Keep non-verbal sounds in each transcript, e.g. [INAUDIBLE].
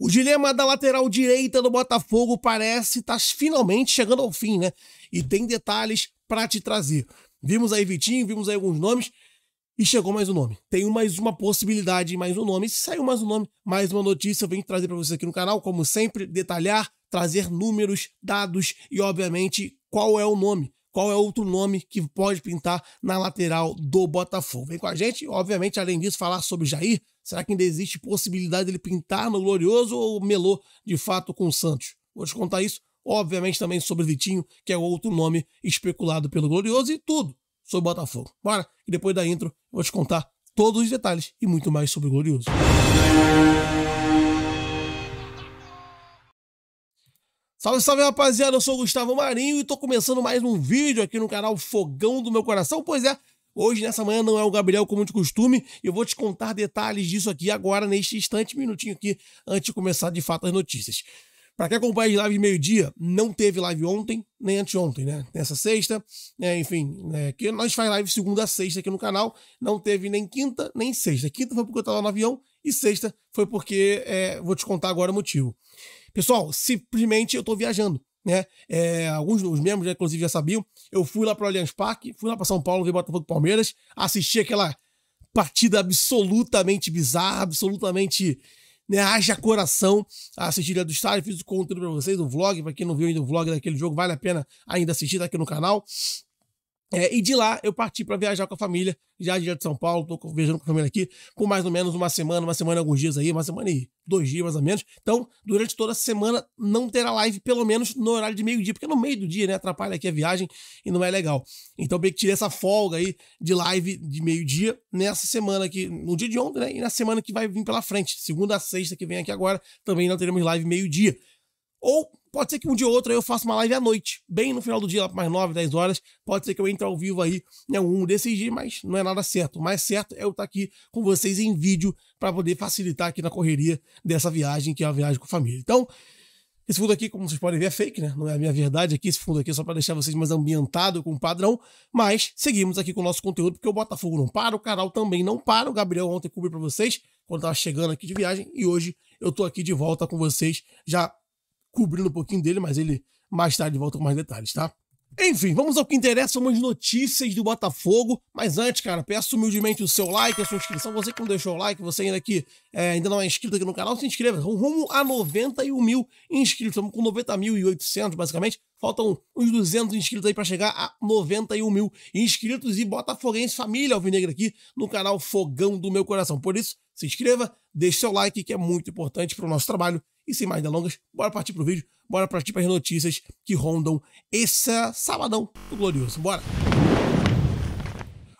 O dilema da lateral direita do Botafogo parece estar tá finalmente chegando ao fim, né? E tem detalhes para te trazer. Vimos aí Vitinho, vimos aí alguns nomes e chegou mais um nome. Tem mais uma possibilidade, mais um nome. se saiu mais um nome, mais uma notícia, eu venho trazer para você aqui no canal, como sempre, detalhar, trazer números, dados e, obviamente, qual é o nome qual é outro nome que pode pintar na lateral do Botafogo. Vem com a gente, obviamente, além disso, falar sobre Jair, Será que ainda existe possibilidade dele pintar no Glorioso ou melou de fato com o Santos? Vou te contar isso, obviamente também sobre Vitinho, que é outro nome especulado pelo Glorioso, e tudo sobre Botafogo. Bora, e depois da intro vou te contar todos os detalhes e muito mais sobre o Glorioso. Salve, salve rapaziada, eu sou o Gustavo Marinho e tô começando mais um vídeo aqui no canal Fogão do Meu Coração. Pois é, Hoje, nessa manhã, não é o Gabriel como de costume. Eu vou te contar detalhes disso aqui agora, neste instante, minutinho aqui, antes de começar de fato as notícias. Para quem acompanha as lives meio-dia, não teve live ontem, nem anteontem, né? Nessa sexta, né? enfim, né? que nós faz live segunda a sexta aqui no canal, não teve nem quinta, nem sexta. Quinta foi porque eu estava no avião e sexta foi porque, é, vou te contar agora o motivo. Pessoal, simplesmente eu estou viajando né? É, alguns dos membros, já, né, inclusive, já sabiam. Eu fui lá para o Allianz Parque, fui lá para São Paulo ver Botafogo e Palmeiras, assisti aquela partida absolutamente bizarra, absolutamente né, haja coração assistir do estádio, fiz o conteúdo para vocês, o vlog, para quem não viu ainda o vlog daquele jogo, vale a pena ainda assistir, tá aqui no canal. É, e de lá eu parti para viajar com a família, já direto de São Paulo, tô viajando com a família aqui por mais ou menos uma semana, uma semana e alguns dias aí, uma semana e dois dias mais ou menos. Então, durante toda a semana não terá live, pelo menos no horário de meio-dia, porque no meio do dia, né, atrapalha aqui a viagem e não é legal. Então, bem que tirei essa folga aí de live de meio-dia nessa semana aqui, no dia de ontem, né, e na semana que vai vir pela frente, segunda a sexta que vem aqui agora, também não teremos live meio-dia. Ou Pode ser que um dia ou outro eu faça uma live à noite, bem no final do dia, lá para mais 9, 10 horas. Pode ser que eu entre ao vivo aí em né, algum desses dias, mas não é nada certo. O mais certo é eu estar tá aqui com vocês em vídeo para poder facilitar aqui na correria dessa viagem, que é uma viagem com a família. Então, esse fundo aqui, como vocês podem ver, é fake, né? Não é a minha verdade aqui. Esse fundo aqui é só para deixar vocês mais ambientado com o padrão. Mas seguimos aqui com o nosso conteúdo, porque o Botafogo não para, o canal também não para. O Gabriel ontem cobriu para vocês, quando estava chegando aqui de viagem. E hoje eu estou aqui de volta com vocês, já cobrindo um pouquinho dele, mas ele mais tarde volta com mais detalhes, tá? Enfim, vamos ao que interessa, umas notícias do Botafogo. Mas antes, cara, peço humildemente o seu like, a sua inscrição. Você que não deixou o like, você ainda aqui é, ainda não é inscrito aqui no canal, se inscreva. Rumo a 91 mil inscritos. Estamos com 90.800, basicamente. Faltam uns 200 inscritos aí para chegar a 91 mil inscritos. E Botafoguense, família Alvinegra aqui no canal Fogão do Meu Coração. Por isso, se inscreva, deixe seu like, que é muito importante para o nosso trabalho e sem mais delongas, bora partir pro vídeo, bora partir para as notícias que rondam esse sabadão do Glorioso. Bora!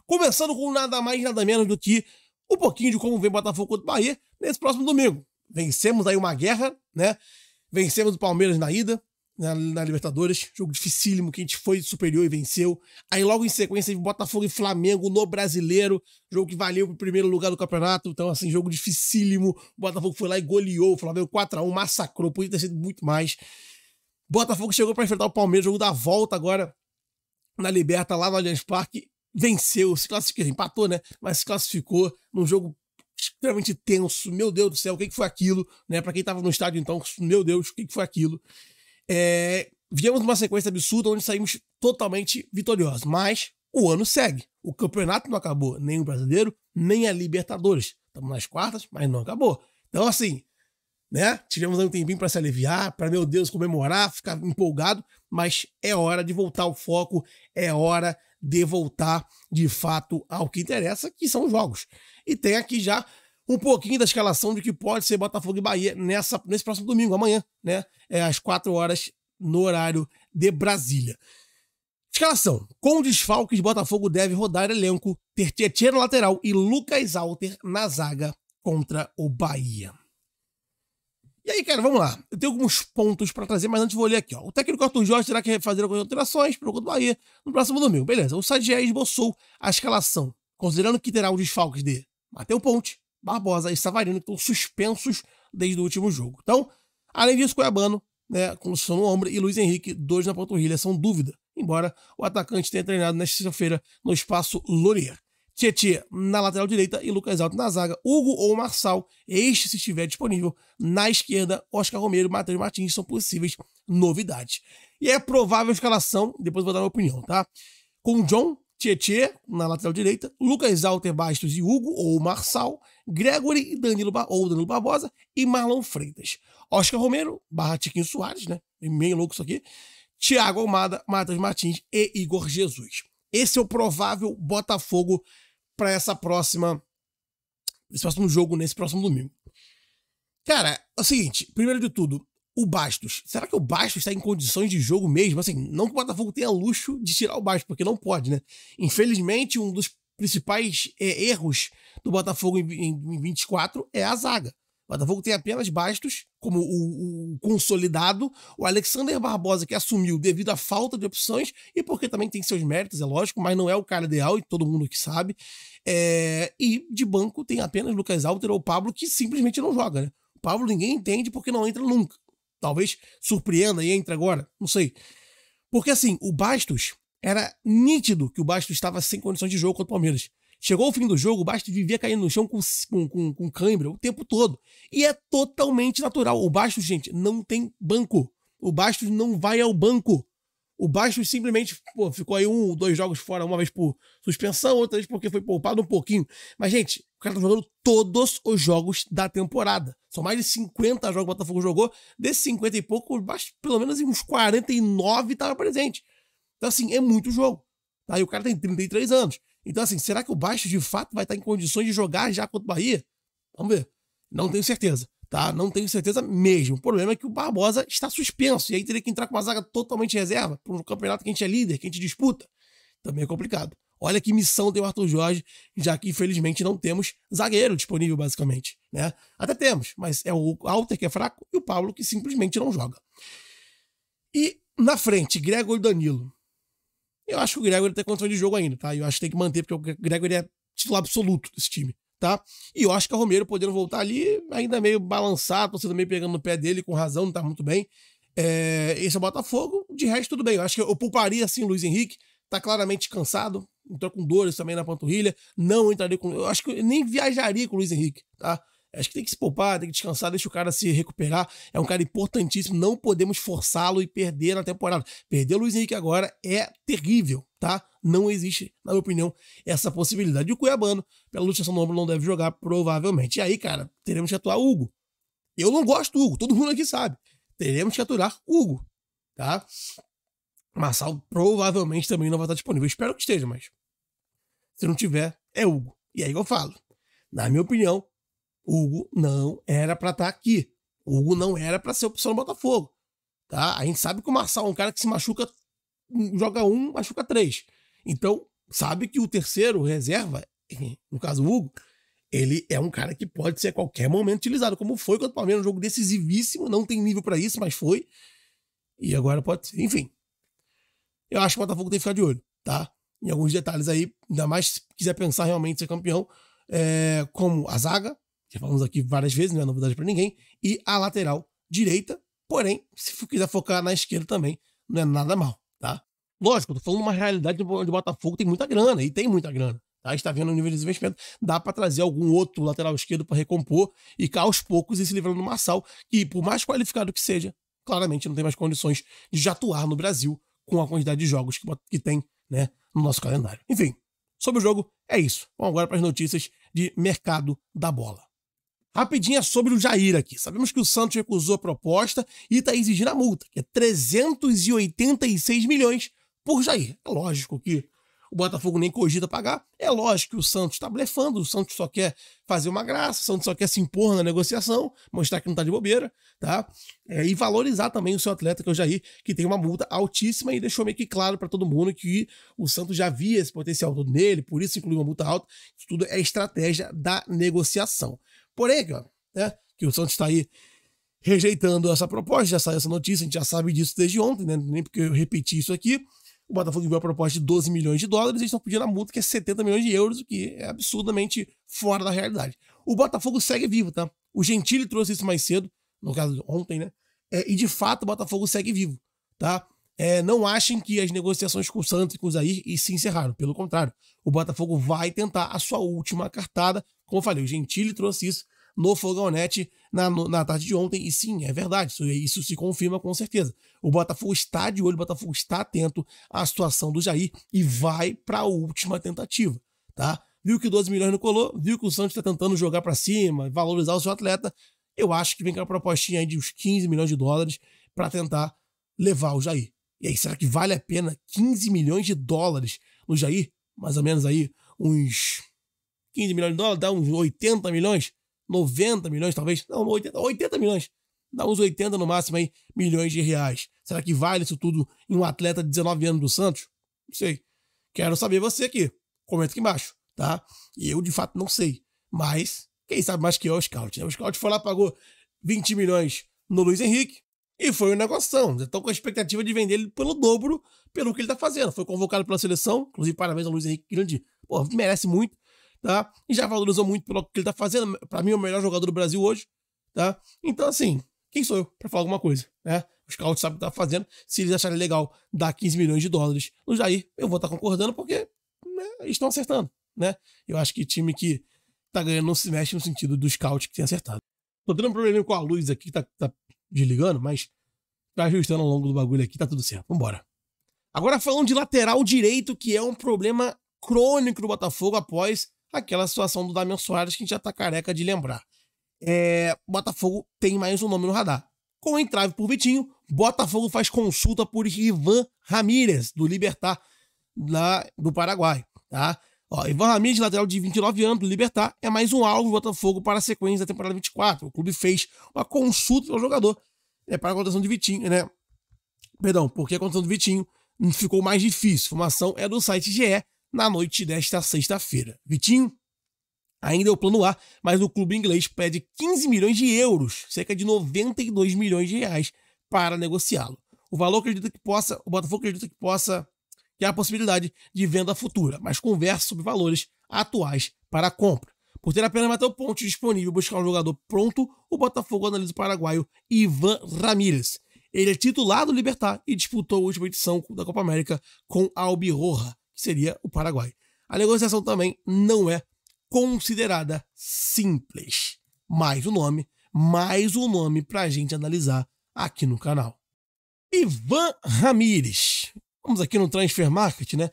Começando com nada mais nada menos do que um pouquinho de como vem Botafogo contra o Bahia nesse próximo domingo. Vencemos aí uma guerra, né? Vencemos o Palmeiras na ida, na, na, Libertadores, jogo dificílimo, que a gente foi superior e venceu. Aí logo em sequência teve Botafogo e Flamengo no Brasileiro, jogo que valeu pro primeiro lugar do campeonato, então assim, jogo dificílimo. O Botafogo foi lá e goleou, o Flamengo 4 a 1 massacrou, podia ter sido muito mais. Botafogo chegou para enfrentar o Palmeiras, jogo da volta agora na Liberta, lá no Allianz Parque, venceu, se classificou, empatou, né? Mas se classificou num jogo extremamente tenso. Meu Deus do céu, o que, que foi aquilo? Né? Para quem tava no estádio então, meu Deus, o que, que foi aquilo? É, viemos uma sequência absurda onde saímos totalmente vitoriosos. Mas o ano segue. O campeonato não acabou, nem o brasileiro, nem a Libertadores. Estamos nas quartas, mas não acabou. Então, assim, né? Tivemos um tempinho para se aliviar, para, meu Deus, comemorar, ficar empolgado, mas é hora de voltar ao foco, é hora de voltar de fato ao que interessa, que são os jogos. E tem aqui já um pouquinho da escalação de que pode ser Botafogo e Bahia nessa, nesse próximo domingo, amanhã, né? É, às 4 horas, no horário de Brasília. Escalação. Com desfalques, Botafogo deve rodar elenco, ter Tietchan no lateral e Lucas Alter na zaga contra o Bahia. E aí, cara, vamos lá. Eu tenho alguns pontos para trazer, mas antes vou ler aqui. Ó. O técnico Arthur Jorge terá que fazer algumas alterações para o Bahia no próximo domingo. Beleza. O Sadier esboçou a escalação, considerando que terá o desfalque de Mateu Ponte, Barbosa e Savarino, que estão suspensos desde o último jogo. Então, além disso, Cuiabano, né, com o no ombro, e Luiz Henrique, dois na panturrilha, são dúvida, embora o atacante tenha treinado nesta sexta-feira no espaço Lourier. Tietê na lateral direita e Lucas Alto na zaga. Hugo ou Marçal, este se estiver disponível. Na esquerda, Oscar Romero e Matheus Martins são possíveis novidades. E é provável a escalação, depois vou dar minha opinião, tá? Com John, Tietê, na lateral direita, Lucas Alter Bastos e Hugo, ou Marçal, Gregory e Danilo, ou Danilo Barbosa e Marlon Freitas. Oscar Romero, barra Tiquinho Soares, né? Meio louco isso aqui. Thiago Almada, Matheus Martins e Igor Jesus. Esse é o provável Botafogo para essa próxima. Esse próximo jogo, nesse próximo domingo. Cara, é o seguinte: primeiro de tudo, o Bastos. Será que o Bastos está em condições de jogo mesmo? Assim, não que o Botafogo tenha luxo de tirar o Bastos, porque não pode, né? Infelizmente, um dos principais é, erros do Botafogo em, em, em 24 é a zaga. O Botafogo tem apenas Bastos, como o, o, consolidado, o Alexander Barbosa, que assumiu devido à falta de opções, e porque também tem seus méritos, é lógico, mas não é o cara ideal, e todo mundo que sabe. É... e de banco tem apenas Lucas Alter ou Pablo, que simplesmente não joga, né? O Pablo ninguém entende porque não entra nunca talvez surpreenda e entre agora, não sei. Porque assim, o Bastos era nítido que o Bastos estava sem condições de jogo contra o Palmeiras. Chegou o fim do jogo, o Bastos vivia caindo no chão com, com, com, com cãibra o tempo todo. E é totalmente natural. O Bastos, gente, não tem banco. O Bastos não vai ao banco. O Baixo simplesmente pô, ficou aí um, ou dois jogos fora, uma vez por suspensão, outra vez porque foi poupado um pouquinho. Mas, gente, o cara tá jogando todos os jogos da temporada. São mais de 50 jogos que o Botafogo jogou. Desses 50 e pouco, o Baixo, pelo menos uns 49 estava presente. Então, assim, é muito jogo. Tá? E o cara tem 33 anos. Então, assim, será que o Baixo de fato vai estar em condições de jogar já contra o Bahia? Vamos ver. Não tenho certeza tá? Não tenho certeza mesmo. O problema é que o Barbosa está suspenso e aí teria que entrar com uma zaga totalmente reserva para um campeonato que a gente é líder, que a gente disputa. Também é complicado. Olha que missão tem o Arthur Jorge, já que infelizmente não temos zagueiro disponível, basicamente. Né? Até temos, mas é o Alter que é fraco e o Pablo que simplesmente não joga. E na frente, Gregor e Danilo. Eu acho que o Gregor tem condição de jogo ainda, tá? Eu acho que tem que manter, porque o Gregor é titular absoluto desse time tá? E eu acho que o Romero podendo voltar ali, ainda meio balançado, você meio pegando no pé dele, com razão, não tá muito bem. É, esse é o Botafogo, de resto, tudo bem. Eu acho que eu pouparia assim o Luiz Henrique, tá claramente cansado, entrou com dores também na panturrilha, não entraria com. Eu acho que eu nem viajaria com o Luiz Henrique, tá? Acho que tem que se poupar, tem que descansar, deixa o cara se recuperar. É um cara importantíssimo, não podemos forçá-lo e perder na temporada. Perder o Luiz Henrique agora é terrível, tá? Não existe, na minha opinião, essa possibilidade. E o Cuiabano, pela luxação do ombro, não deve jogar, provavelmente. E aí, cara, teremos que atuar Hugo. Eu não gosto do Hugo, todo mundo aqui sabe. Teremos que aturar Hugo, tá? Marçal provavelmente também não vai estar disponível. Espero que esteja, mas se não tiver, é Hugo. E aí eu falo. Na minha opinião, Hugo não era para estar tá aqui. Hugo não era para ser opção do Botafogo. Tá? A gente sabe que o Marçal é um cara que se machuca, joga um, machuca três. Então, sabe que o terceiro reserva, [LAUGHS] no caso o Hugo, ele é um cara que pode ser a qualquer momento utilizado, como foi contra o Palmeiras, um jogo decisivíssimo, não tem nível para isso, mas foi. E agora pode ser. Enfim, eu acho que o Botafogo tem que ficar de olho, tá? Em alguns detalhes aí, ainda mais se quiser pensar realmente ser campeão, é, como a zaga, já falamos aqui várias vezes, não é novidade para ninguém, e a lateral direita, porém, se quiser focar na esquerda também, não é nada mal, tá? Lógico, eu tô falando uma realidade onde o Botafogo tem muita grana, e tem muita grana. Tá? está vendo o nível de investimento, dá para trazer algum outro lateral esquerdo para recompor e cá aos poucos ir se livrando do Marçal, que por mais qualificado que seja, claramente não tem mais condições de já atuar no Brasil com a quantidade de jogos que, que tem né, no nosso calendário. Enfim, sobre o jogo, é isso. Vamos agora para as notícias de mercado da bola rapidinho sobre o Jair aqui. Sabemos que o Santos recusou a proposta e está exigindo a multa, que é 386 milhões por Jair. É lógico que o Botafogo nem cogita pagar. É lógico que o Santos está blefando, o Santos só quer fazer uma graça, o Santos só quer se impor na negociação, mostrar que não está de bobeira, tá? É, e valorizar também o seu atleta, que é o Jair, que tem uma multa altíssima e deixou meio que claro para todo mundo que o Santos já via esse potencial todo nele, por isso incluiu uma multa alta. Isso tudo é estratégia da negociação. Porém, é cara, né, que o Santos está aí rejeitando essa proposta, já saiu essa notícia, a gente já sabe disso desde ontem, né, nem porque eu repeti isso aqui. O Botafogo enviou a proposta de 12 milhões de dólares, eles estão pedindo a multa que é 70 milhões de euros, o que é absurdamente fora da realidade. O Botafogo segue vivo, tá? O Gentili trouxe isso mais cedo, no caso ontem, né? É, e de fato o Botafogo segue vivo, tá? É, não achem que as negociações com o Santos e com o Zair se encerraram. Pelo contrário, o Botafogo vai tentar a sua última cartada como eu falei, o Gentili trouxe isso no Fogonete na, na tarde de ontem, e sim, é verdade, isso, isso se confirma com certeza. O Botafogo está de olho, o Botafogo está atento à situação do Jair e vai para a última tentativa, tá? Viu que 12 milhões não colou, viu que o Santos está tentando jogar para cima, valorizar o seu atleta, eu acho que vem com a propostinha aí de uns 15 milhões de dólares para tentar levar o Jair. E aí, será que vale a pena 15 milhões de dólares no Jair? Mais ou menos aí uns 15 milhões de dólares, dá uns 80 milhões, 90 milhões talvez, não, 80, 80 milhões, dá uns 80 no máximo aí, milhões de reais. Será que vale isso tudo em um atleta de 19 anos do Santos? Não sei. Quero saber você aqui. Comenta aqui embaixo, tá? E eu de fato não sei. Mas quem sabe mais que eu é o Scout, né? O Scout foi lá, pagou 20 milhões no Luiz Henrique e foi um negócio. Então com a expectativa de vender ele pelo dobro pelo que ele está fazendo. Foi convocado pela seleção, inclusive parabéns ao Luiz Henrique Grande. Pô, merece muito tá? E já valorizou muito pelo que ele tá fazendo. Para mim, é o melhor jogador do Brasil hoje, tá? Então, assim, quem sou eu para falar alguma coisa, né? Os scouts sabem o que tá fazendo. Se eles acharem legal dar 15 milhões de dólares no Jair, eu vou estar tá concordando porque né, eles estão acertando, né? Eu acho que time que tá ganhando não se mexe no sentido do scout que tem acertado. Tô tendo um problema com a luz aqui que tá, tá desligando, mas tá ajustando ao longo do bagulho aqui, tá tudo certo. Vambora. Agora falando de lateral direito, que é um problema crônico do Botafogo após aquela situação do Damian Soares que a gente já tá careca de lembrar. É, Botafogo tem mais um nome no radar. Com entrave por Vitinho, Botafogo faz consulta por Ivan Ramírez, do Libertar, lá do Paraguai. Tá? Ó, Ivan Ramírez, lateral de 29 anos, do Libertar, é mais um alvo do Botafogo para a sequência da temporada 24. O clube fez uma consulta ao jogador é para a contratação de Vitinho, né? Perdão, porque a contratação do Vitinho ficou mais difícil. A informação é do site GE, na noite desta sexta-feira. Vitinho ainda é o plano A, mas o clube inglês pede 15 milhões de euros, cerca de 92 milhões de reais, para negociá-lo. O valor acredita que possa, o Botafogo acredita que possa que há a possibilidade de venda futura, mas conversa sobre valores atuais para a compra. Por ter apenas Matheus Ponte disponível buscar um jogador pronto, o Botafogo analisa o paraguaio Ivan Ramírez. Ele é titular do Libertar e disputou a última edição da Copa América com Albirroja seria o Paraguai. A negociação também não é considerada simples. Mais um nome, mais um nome para a gente analisar aqui no canal. Ivan Ramires, Vamos aqui no Transfer Market, né?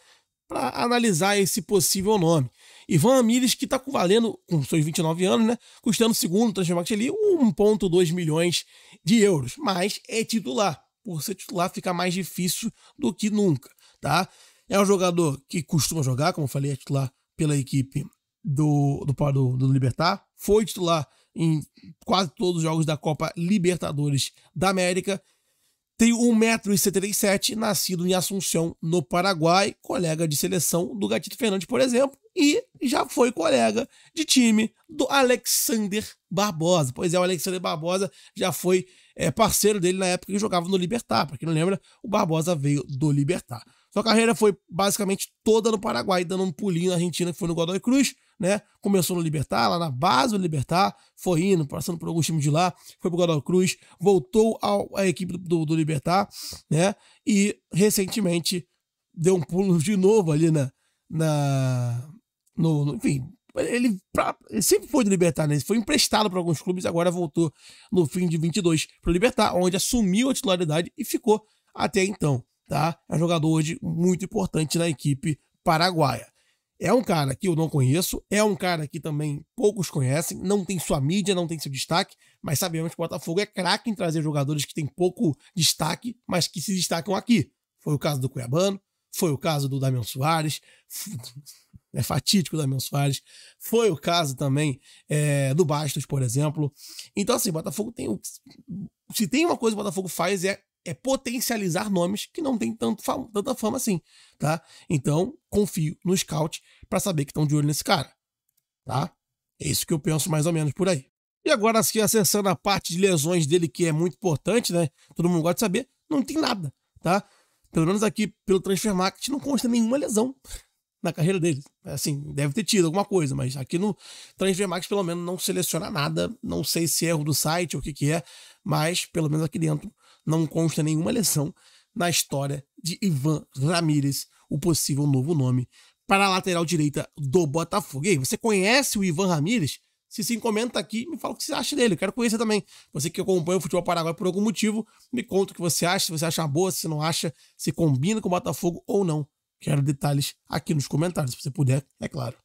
Para analisar esse possível nome. Ivan Ramires que está valendo, com seus 29 anos, né? Custando, segundo o Transfer Market ali, 1,2 milhões de euros. Mas é titular. Por ser titular, fica mais difícil do que nunca, tá? É um jogador que costuma jogar, como eu falei, é titular pela equipe do, do, do, do Libertar. Foi titular em quase todos os jogos da Copa Libertadores da América. Tem 1,77m, nascido em Assunção, no Paraguai, colega de seleção do Gatito Fernandes, por exemplo, e já foi colega de time do Alexander Barbosa. Pois é, o Alexander Barbosa já foi é, parceiro dele na época que jogava no Libertar. Para quem não lembra, o Barbosa veio do Libertar. Sua carreira foi basicamente toda no Paraguai, dando um pulinho na Argentina, que foi no Godoy Cruz, né? Começou no Libertar, lá na base do Libertar, foi indo, passando por alguns times de lá, foi pro Godoy Cruz, voltou ao, à equipe do, do Libertar, né? E recentemente deu um pulo de novo ali na. na no, no enfim, ele, pra, ele, sempre foi do Libertar, né? Ele foi emprestado para alguns clubes, agora voltou no fim de 22 pro Libertar, onde assumiu a titularidade e ficou até então tá? É um jogador hoje muito importante na equipe paraguaia. É um cara que eu não conheço, é um cara que também poucos conhecem, não tem sua mídia, não tem seu destaque, mas sabemos que o Botafogo é craque em trazer jogadores que têm pouco destaque, mas que se destacam aqui. Foi o caso do Cuiabano, foi o caso do Damião Soares, [LAUGHS] é fatídico o Damião Soares, foi o caso também é, do Bastos, por exemplo. Então, assim, o Botafogo tem. Se tem uma coisa que o Botafogo faz é é potencializar nomes que não têm tanto fama, tanta fama assim, tá? Então, confio no scout para saber que estão de olho nesse cara, tá? É isso que eu penso mais ou menos por aí. E agora, assim, acessando a parte de lesões dele, que é muito importante, né? Todo mundo gosta de saber, não tem nada, tá? Pelo menos aqui, pelo Transfer Market, não consta nenhuma lesão [LAUGHS] na carreira dele. É assim, deve ter tido alguma coisa, mas aqui no Transfer Market, pelo menos, não seleciona nada. Não sei se é erro do site ou o que que é, mas, pelo menos aqui dentro, não consta nenhuma lesão na história de Ivan Ramírez, o possível novo nome para a lateral direita do Botafogo. E aí, você conhece o Ivan Ramírez? Se sim, comenta aqui me fala o que você acha dele. Eu quero conhecer também. Você que acompanha o futebol paraguaio por algum motivo, me conta o que você acha, se você acha boa, se não acha, se combina com o Botafogo ou não. Quero detalhes aqui nos comentários, se você puder, é claro.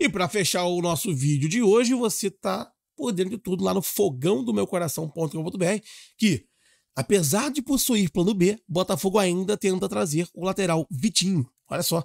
E para fechar o nosso vídeo de hoje, você tá dentro de tudo lá no fogão do meu coração.com.br, que Apesar de possuir plano B, Botafogo ainda tenta trazer o lateral Vitinho. Olha só,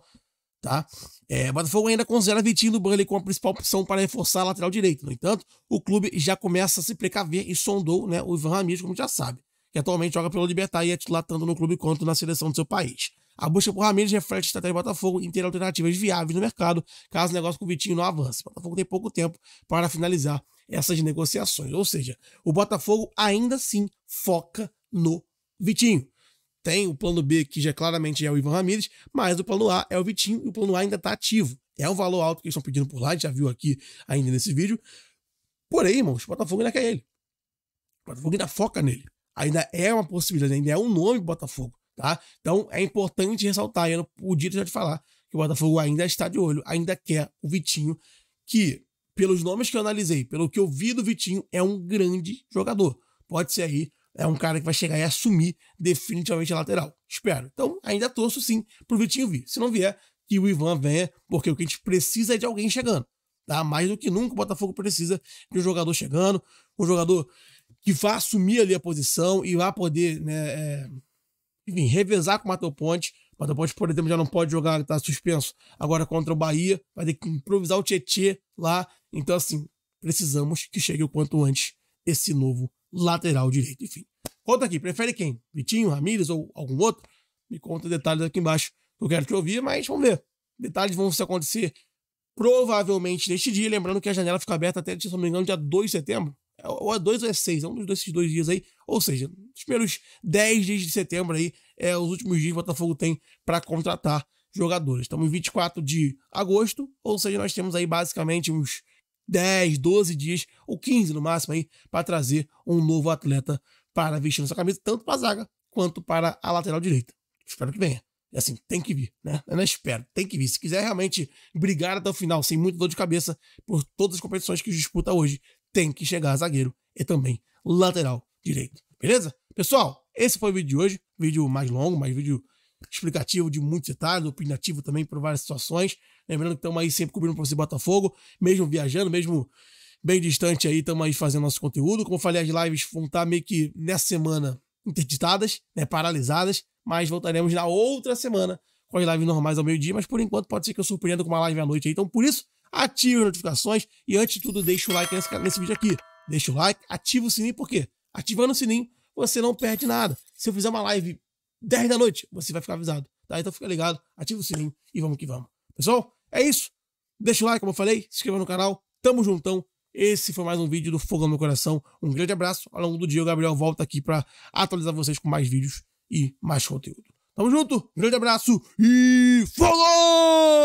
tá? É, Botafogo ainda considera Vitinho do Burley como a principal opção para reforçar a lateral direita. No entanto, o clube já começa a se precaver e sondou né, o Ivan Ramírez, como já sabe, que atualmente joga pelo Libertar e é titular tanto no clube quanto na seleção do seu país. A busca por Ramírez reflete a estratégia do Botafogo em ter alternativas viáveis no mercado, caso o negócio com o Vitinho não avance. O Botafogo tem pouco tempo para finalizar essas negociações. Ou seja, o Botafogo ainda assim foca no Vitinho. Tem o plano B, que já claramente é o Ivan Ramírez, mas o plano A é o Vitinho e o plano A ainda está ativo. É um valor alto que eles estão pedindo por lá, a gente já viu aqui ainda nesse vídeo. Porém, irmãos, o Botafogo ainda quer ele. O Botafogo ainda foca nele. Ainda é uma possibilidade, ainda é um nome do Botafogo, tá? Então é importante ressaltar, eu não podia deixar de falar, que o Botafogo ainda está de olho, ainda quer o Vitinho, que pelos nomes que eu analisei, pelo que eu vi do Vitinho, é um grande jogador. Pode ser aí, é um cara que vai chegar e assumir definitivamente a lateral. Espero. Então, ainda torço sim pro Vitinho vir. Se não vier, que o Ivan venha, porque o que a gente precisa é de alguém chegando. Tá? Mais do que nunca o Botafogo precisa de um jogador chegando, um jogador que vá assumir ali a posição e vá poder, né, é, enfim, revezar com o Matheus Ponte o Ponte, por exemplo, já não pode jogar, tá suspenso agora contra o Bahia. Vai ter que improvisar o Tietê lá. Então, assim, precisamos que chegue o quanto antes esse novo lateral direito. Enfim, conta aqui, prefere quem? Vitinho, Ramírez ou algum outro? Me conta detalhes aqui embaixo que eu quero te ouvir, mas vamos ver. Detalhes vão se acontecer provavelmente neste dia. Lembrando que a janela fica aberta até, se não me engano, dia 2 de setembro ou é 2 ou é 6, é um desses dois dias aí. Ou seja, os primeiros 10 dias de setembro aí, é os últimos dias que o Botafogo tem para contratar jogadores. Estamos em 24 de agosto, ou seja, nós temos aí basicamente uns 10, 12 dias, ou 15 no máximo aí, para trazer um novo atleta para vestir nossa camisa, tanto para a zaga quanto para a lateral direita. Espero que venha. E assim, tem que vir, né? Eu não espero, tem que vir. Se quiser realmente brigar até o final, sem muita dor de cabeça, por todas as competições que disputa hoje, tem que chegar zagueiro e também lateral direito. Beleza? Pessoal, esse foi o vídeo de hoje. Vídeo mais longo, mais vídeo explicativo de muitos detalhes, opinativo também por várias situações. Lembrando que estamos aí sempre cobrindo para você Botafogo, mesmo viajando, mesmo bem distante aí, estamos aí fazendo nosso conteúdo. Como eu falei, as lives vão estar tá meio que nessa semana interditadas, né, paralisadas, mas voltaremos na outra semana com as lives normais ao meio-dia, mas por enquanto pode ser que eu surpreenda com uma live à noite aí. Então, por isso, ative as notificações e antes de tudo deixa o like nesse, nesse vídeo aqui. deixa o like, ativa o sininho, por quê? Ativando o sininho, você não perde nada. Se eu fizer uma live 10 da noite, você vai ficar avisado, tá? Então fica ligado, ativa o sininho e vamos que vamos. Pessoal, é isso. Deixa o like, como eu falei, se inscreva no canal, tamo juntão. Esse foi mais um vídeo do Fogão no Coração. Um grande abraço. Ao longo do dia, o Gabriel volta aqui para atualizar vocês com mais vídeos e mais conteúdo. Tamo junto, grande abraço e Fogão!